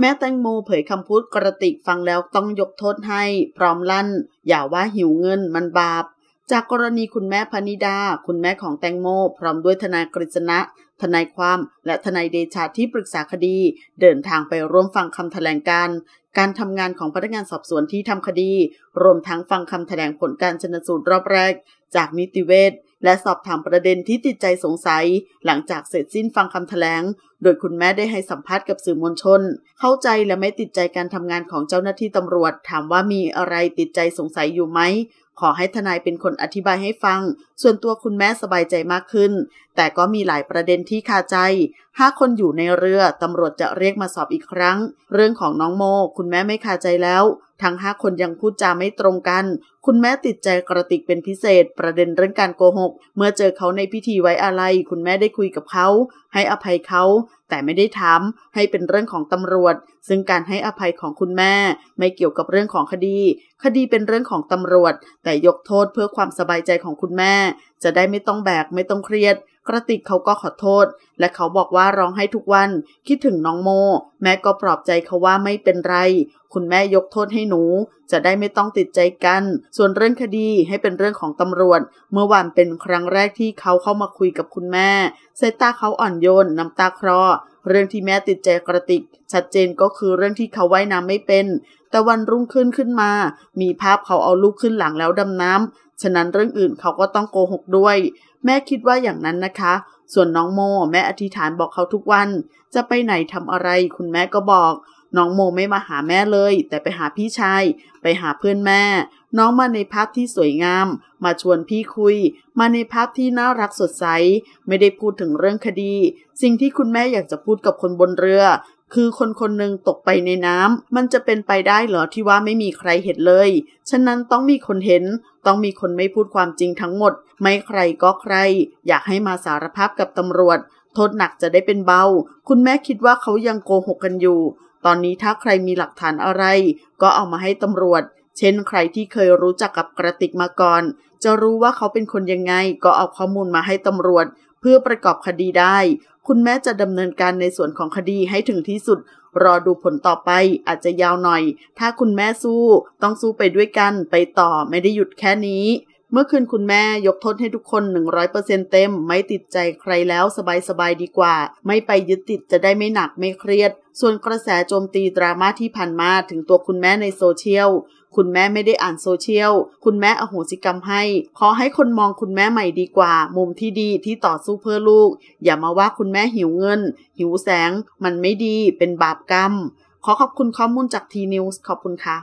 แม้แตงโมเผยคำพูดกระติกฟังแล้วต้องยกโทษให้พร้อมลั่น อย่าว่าหิวเงินมันบาป จากกรณีคุณแม่พนิดา คุณแม่ของแตงโมพร้อมด้วยทนายกฤษณะทนายความและทนายเดชาที่ปรึกษาคดี เดินทางไปร่วมฟังคำแถลงการการทำงานของพนักงานสอบสวนที่ทำคดีรวมทั้งฟังคำแถลงผลการชนสูตรรอบแรก จากนิติเวชและสอบถามประเด็นที่ติดใจสงสัย หลังจากเสร็จสิ้นฟังคำถแถลงโดยคุณแม่ได้ให้สัมภาษณ์กับสื่อมวลชน เข้าใจและไม่ติดใจการทำงานของเจ้าหน้าที่ตำรวจ ถามว่ามีอะไรติดใจสงสัยอยู่ไหม ขอให้ทนายเป็นคนอธิบายให้ฟัง ส่วนตัวคุณแม่สบายใจมากขึ้น แต่ก็มีหลายประเด็นที่คาใจถ้าคนอยู่ในเรือตำรวจจะเรียกมาสอบอีกครั้ง เรื่องของน้องโม คุณแม่ไม่คาใจแล้ว ทั้งห้าคนยังพูดจาไม่ตรงกัน คุณแม่ติดใจกระติกเป็นพิเศษประเด็นเรื่องการโกหก เมื่อเจอเขาในพิธีไว้อะไร คุณแม่ได้คุยกับเขา ให้อภัยเขา แต่ไม่ได้ถามให้เป็นเรื่องของตำรวจ ซึ่งการให้อภัยของคุณแม่ ไม่เกี่ยวกับเรื่องของคดี คดีเป็นเรื่องของตำรวจ แต่ยกโทษเพื่อความสบายใจของคุณแม่ จะได้ไม่ต้องแบกไม่ต้องเครียดกระติกเขาก็ขอโทษ และเขาบอกว่าร้องไห้ทุกวันคิดถึงน้องโมแม่ก็ปลอบใจเขาว่าไม่เป็นไร คุณแม่ยกโทษให้หนูจะได้ไม่ต้องติดใจกัน ส่วนเรื่องคดีให้เป็นเรื่องของตำรวจ เมื่อวานเป็นครั้งแรกที่เขาเข้ามาคุยกับคุณแม่สายตาเขาอ่อนโยนน้ำตาคลอเรื่องที่แม่ติดใจกระติกชัดเจนก็คือเรื่องที่เขาว่ายน้ำไม่เป็น แต่วันรุ่งขึ้นขึ้นมา มีภาพเขาเอาลูกขึ้นหลังแล้วดำน้ำฉะนั้นเรื่องอื่นเขาก็ต้องโกหกด้วย แม่คิดว่าอย่างนั้นนะคะ ส่วนน้องโม แม่อธิษฐานบอกเขาทุกวัน จะไปไหนทำอะไร คุณแม่ก็บอกน้องโมไม่มาหาแม่เลย แต่ไปหาพี่ชายไปหาเพื่อนแม่ น้องมาในภาพที่สวยงาม มาชวนพี่คุย มาในภาพที่น่ารักสดใส ไม่ได้พูดถึงเรื่องคดี สิ่งที่คุณแม่อยากจะพูดกับคนบนเรือ คือคนคนหนึ่งตกไปในน้ำมันจะเป็นไปได้เหรอที่ว่าไม่มีใครเห็นเลย ฉะนั้นต้องมีคนเห็น ต้องมีคนไม่พูดความจริงทั้งหมด ไม่ใครก็ใครอยากให้มาสารภาพกับตำรวจ โทษหนักจะได้เป็นเบาคุณแม่คิดว่าเขายังโกหกกันอยู่ตอนนี้ถ้าใครมีหลักฐานอะไรก็เอามาให้ตำรวจ เช่นใครที่เคยรู้จักกับกระติกมาก่อนจะรู้ว่าเขาเป็นคนยังไงก็เอาข้อมูลมาให้ตำรวจ เพื่อประกอบคดีได้ คุณแม่จะดำเนินการในส่วนของคดีให้ถึงที่สุด รอดูผลต่อไปอาจจะยาวหน่อย ถ้าคุณแม่สู้ ต้องสู้ไปด้วยกัน ไปต่อไม่ได้หยุดแค่นี้เมื่อคืนคุณแม่ยกโทษให้ทุกคน 100%เต็มไม่ติดใจใครแล้วสบาย ๆ ดีกว่า ไม่ไปยึดติดจะได้ไม่หนักไม่เครียด ส่วนกระแสโจมตี ดราม่าที่ผ่านมาถึงตัวคุณแม่ในโซเชียล คุณแม่ไม่ได้อ่านโซเชียล คุณแม่อโหสิกรรมให้ขอให้คนมองคุณแม่ใหม่ดีกว่า มุมที่ดีที่ต่อสู้เพื่อลูก อย่ามาว่าคุณแม่หิวเงินหิวแสง มันไม่ดี เป็นบาปกรรมขอขอบคุณข้อมูลจากทีนิวส์ขอบคุณค่ะ